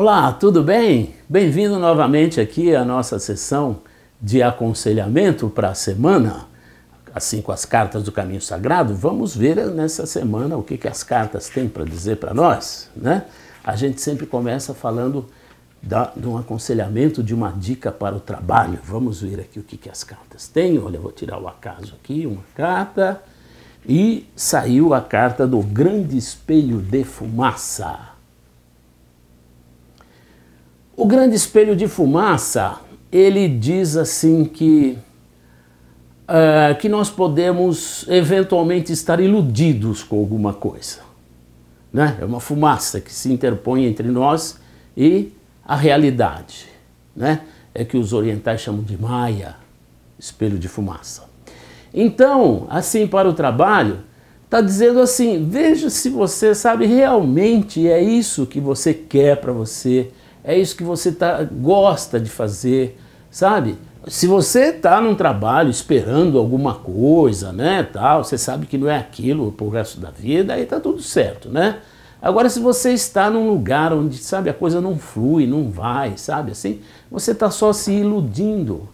Olá, tudo bem? Bem-vindo novamente aqui à nossa sessão de aconselhamento para a semana. Assim, com as cartas do caminho sagrado, vamos ver nessa semana o que, que as cartas têm para dizer para nós, né? A gente sempre começa falando da, de um aconselhamento, de uma dica para o trabalho. Vamos ver aqui o que, que as cartas têm. Olha, eu vou tirar o acaso aqui, uma carta. E saiu a carta do grande espelho de fumaça. O grande espelho de fumaça, ele diz assim que, uh, que nós podemos eventualmente estar iludidos com alguma coisa. Né? É uma fumaça que se interpõe entre nós e a realidade. Né? É que os orientais chamam de maia, espelho de fumaça. Então, assim para o trabalho, está dizendo assim: veja se você sabe realmente é isso que você quer para você é isso que você tá, gosta de fazer, sabe? Se você está num trabalho esperando alguma coisa, né, tal, você sabe que não é aquilo o resto da vida, aí tá tudo certo, né? Agora, se você está num lugar onde, sabe, a coisa não flui, não vai, sabe, assim, você está só se iludindo,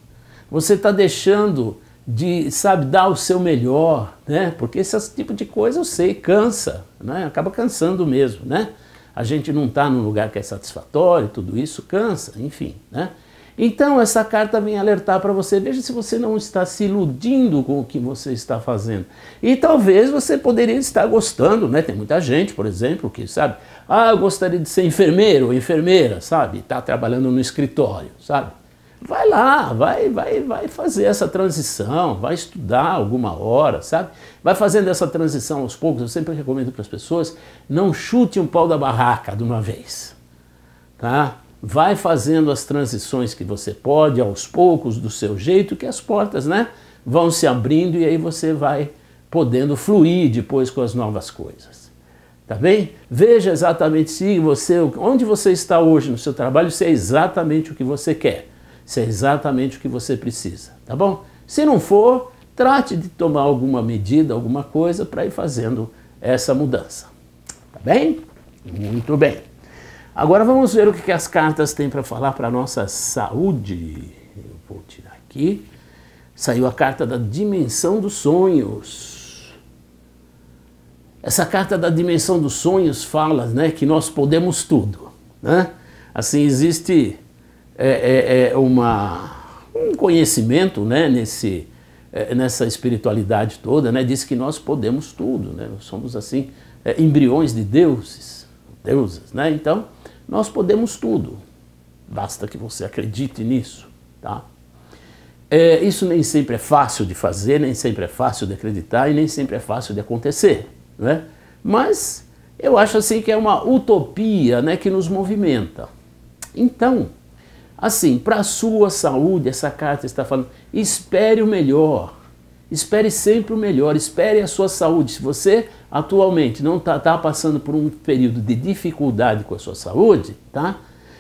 você está deixando de, sabe, dar o seu melhor, né? Porque esse tipo de coisa eu sei, cansa, né? Acaba cansando mesmo, né? a gente não está num lugar que é satisfatório, tudo isso cansa, enfim, né? Então essa carta vem alertar para você, veja se você não está se iludindo com o que você está fazendo. E talvez você poderia estar gostando, né? Tem muita gente, por exemplo, que sabe, ah, eu gostaria de ser enfermeiro ou enfermeira, sabe? Está trabalhando no escritório, sabe? vai lá, vai, vai, vai fazer essa transição, vai estudar alguma hora, sabe? Vai fazendo essa transição aos poucos. Eu sempre recomendo para as pessoas: não chute um pau da barraca de uma vez, tá? Vai fazendo as transições que você pode, aos poucos, do seu jeito, que as portas, né, vão se abrindo e aí você vai podendo fluir depois com as novas coisas. Tá bem? Veja exatamente se você, onde você está hoje no seu trabalho, se é exatamente o que você quer se é exatamente o que você precisa, tá bom? Se não for, trate de tomar alguma medida, alguma coisa para ir fazendo essa mudança. Tá bem? Muito bem. Agora vamos ver o que as cartas têm para falar para a nossa saúde. Eu vou tirar aqui. Saiu a carta da dimensão dos sonhos. Essa carta da dimensão dos sonhos fala né, que nós podemos tudo. Né? Assim, existe é, é, é uma, um conhecimento né, nesse, é, nessa espiritualidade toda, né, diz que nós podemos tudo, né, nós somos assim é, embriões de deuses, deusas, né? Então nós podemos tudo, basta que você acredite nisso, tá? É, isso nem sempre é fácil de fazer, nem sempre é fácil de acreditar e nem sempre é fácil de acontecer, né? Mas eu acho assim que é uma utopia, né, que nos movimenta. Então Assim, para a sua saúde, essa carta está falando, espere o melhor. Espere sempre o melhor, espere a sua saúde. Se você atualmente não está tá passando por um período de dificuldade com a sua saúde, tá?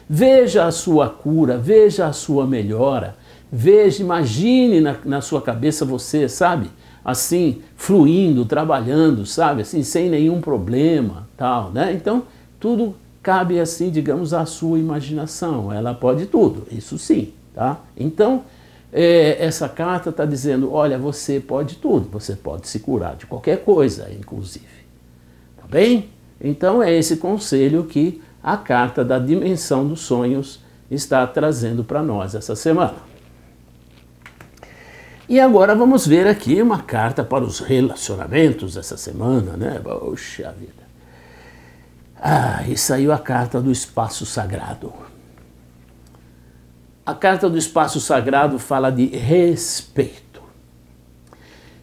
Veja a sua cura, veja a sua melhora, veja, imagine na, na sua cabeça você, sabe? Assim, fluindo, trabalhando, sabe? Assim, sem nenhum problema, tal, né? Então, tudo cabe assim, digamos, à sua imaginação. Ela pode tudo, isso sim, tá? Então, é, essa carta está dizendo, olha, você pode tudo, você pode se curar de qualquer coisa, inclusive. Tá bem? Então é esse conselho que a carta da dimensão dos sonhos está trazendo para nós essa semana. E agora vamos ver aqui uma carta para os relacionamentos essa semana, né? Poxa vida. Ah, e saiu a carta do espaço sagrado. A carta do espaço sagrado fala de respeito.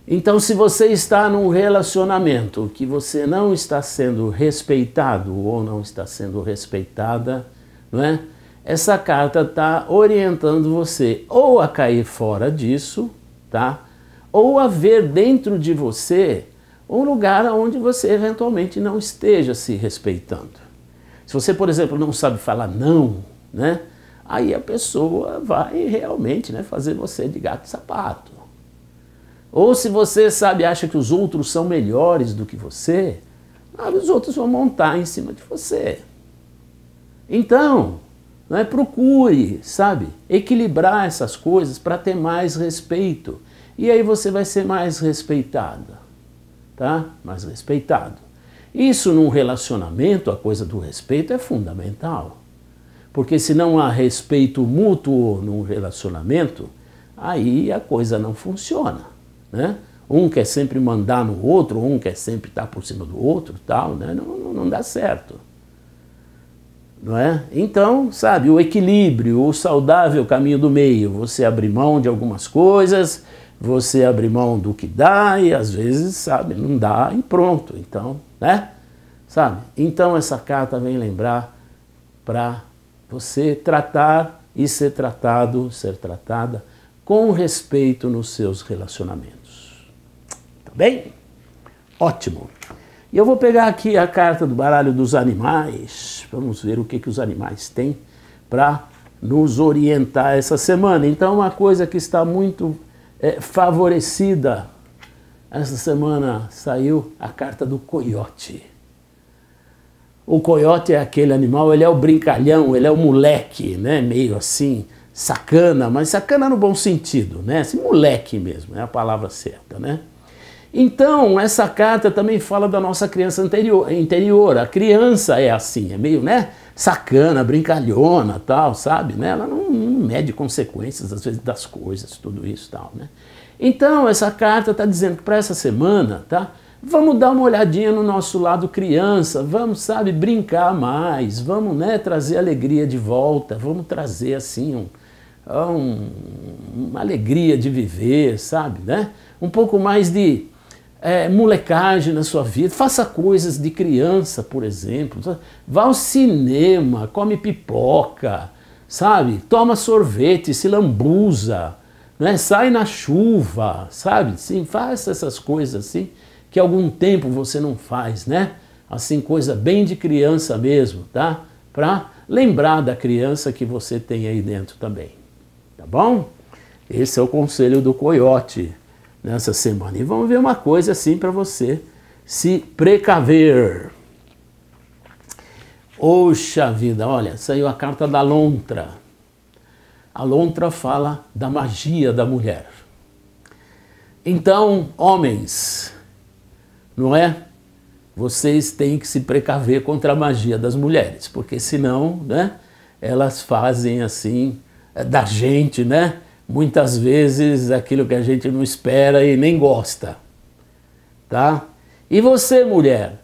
Então, se você está num relacionamento que você não está sendo respeitado ou não está sendo respeitada, não é? Essa carta está orientando você ou a cair fora disso, tá? Ou a ver dentro de você um lugar onde você eventualmente não esteja se respeitando. Se você, por exemplo, não sabe falar não, né? Aí a pessoa vai realmente né, fazer você de gato e sapato. Ou se você sabe, acha que os outros são melhores do que você, ah, os outros vão montar em cima de você. Então, né, procure, sabe, equilibrar essas coisas para ter mais respeito. E aí você vai ser mais respeitado tá? mas respeitado. Isso num relacionamento, a coisa do respeito é fundamental. Porque se não há respeito mútuo num relacionamento, aí a coisa não funciona, né? Um quer sempre mandar no outro, um quer sempre estar por cima do outro, tal, né? Não, não, não dá certo. Não é? Então, sabe, o equilíbrio, o saudável caminho do meio, você abrir mão de algumas coisas, você abre mão do que dá e às vezes, sabe, não dá e pronto. Então, né? Sabe? Então essa carta vem lembrar para você tratar e ser tratado, ser tratada com respeito nos seus relacionamentos. Tá bem? Ótimo. E eu vou pegar aqui a carta do baralho dos animais. Vamos ver o que, que os animais têm para nos orientar essa semana. Então, uma coisa que está muito é, favorecida. Essa semana saiu a carta do coiote. O coiote é aquele animal, ele é o brincalhão, ele é o moleque, né? Meio assim, sacana, mas sacana no bom sentido, né? Esse assim, moleque mesmo, é a palavra certa, né? Então, essa carta também fala da nossa criança anterior, interior. A criança é assim, é meio, né? Sacana, brincalhona, tal, sabe? Né? Ela não não mede consequências, às vezes, das coisas, tudo isso e tal, né? Então, essa carta está dizendo que para essa semana, tá? Vamos dar uma olhadinha no nosso lado criança, vamos, sabe, brincar mais, vamos, né, trazer alegria de volta, vamos trazer, assim, um, ah, um, uma alegria de viver, sabe, né? Um pouco mais de é, molecagem na sua vida, faça coisas de criança, por exemplo. Vá ao cinema, come pipoca, sabe? Toma sorvete, se lambuza, né? sai na chuva, sabe? Sim, faça essas coisas assim que algum tempo você não faz, né? Assim, coisa bem de criança mesmo, tá? Para lembrar da criança que você tem aí dentro também, tá bom? Esse é o conselho do coiote nessa semana. E vamos ver uma coisa assim para você se precaver. Oxa vida, olha, saiu a carta da lontra. A lontra fala da magia da mulher. Então, homens, não é? Vocês têm que se precaver contra a magia das mulheres, porque senão, né, elas fazem assim eh, da gente, né? Muitas vezes aquilo que a gente não espera e nem gosta. Tá? E você, mulher,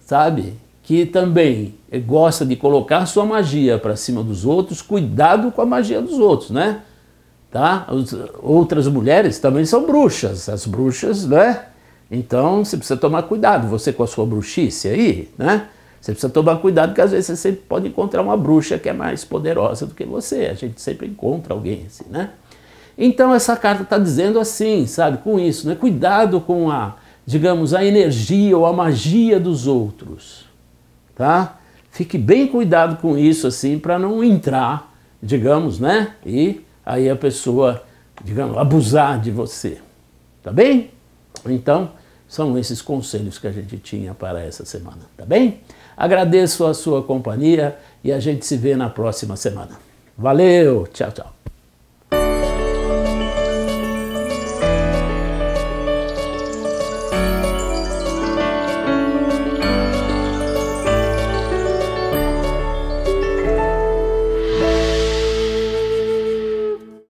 sabe? que também gosta de colocar sua magia para cima dos outros, cuidado com a magia dos outros, né? Tá? Outras mulheres também são bruxas, as bruxas, né? Então você precisa tomar cuidado, você com a sua bruxice aí, né? Você precisa tomar cuidado, porque às vezes você sempre pode encontrar uma bruxa que é mais poderosa do que você. A gente sempre encontra alguém assim, né? Então essa carta está dizendo assim, sabe, com isso, né? Cuidado com a, digamos, a energia ou a magia dos outros tá? Fique bem cuidado com isso assim para não entrar, digamos, né? E aí a pessoa, digamos, abusar de você. Tá bem? Então, são esses conselhos que a gente tinha para essa semana, tá bem? Agradeço a sua companhia e a gente se vê na próxima semana. Valeu, tchau, tchau.